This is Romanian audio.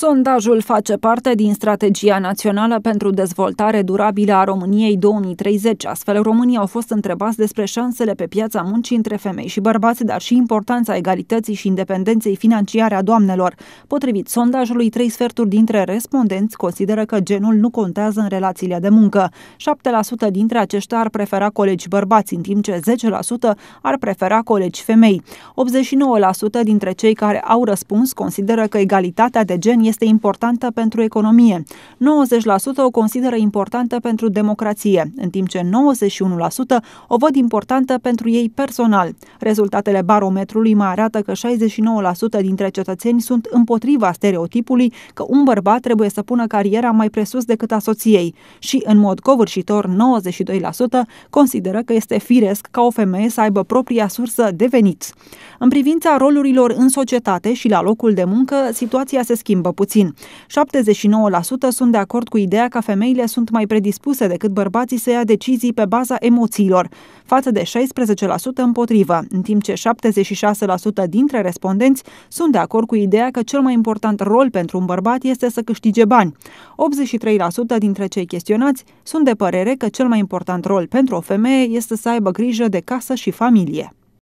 Sondajul face parte din Strategia Națională pentru Dezvoltare Durabilă a României 2030. Astfel, românii au fost întrebați despre șansele pe piața muncii între femei și bărbați, dar și importanța egalității și independenței financiare a doamnelor. Potrivit sondajului, trei sferturi dintre respondenți consideră că genul nu contează în relațiile de muncă. 7% dintre aceștia ar prefera colegi bărbați, în timp ce 10% ar prefera colegi femei. 89% dintre cei care au răspuns consideră că egalitatea de gen este importantă pentru economie. 90% o consideră importantă pentru democrație, în timp ce 91% o văd importantă pentru ei personal. Rezultatele barometrului mai arată că 69% dintre cetățeni sunt împotriva stereotipului că un bărbat trebuie să pună cariera mai presus decât a soției și, în mod covârșitor, 92% consideră că este firesc ca o femeie să aibă propria sursă de venit. În privința rolurilor în societate și la locul de muncă, situația se schimbă puțin. 79% sunt de acord cu ideea că femeile sunt mai predispuse decât bărbații să ia decizii pe baza emoțiilor, față de 16% împotrivă, în timp ce 76% dintre respondenți sunt de acord cu ideea că cel mai important rol pentru un bărbat este să câștige bani. 83% dintre cei chestionați sunt de părere că cel mai important rol pentru o femeie este să aibă grijă de casă și familie.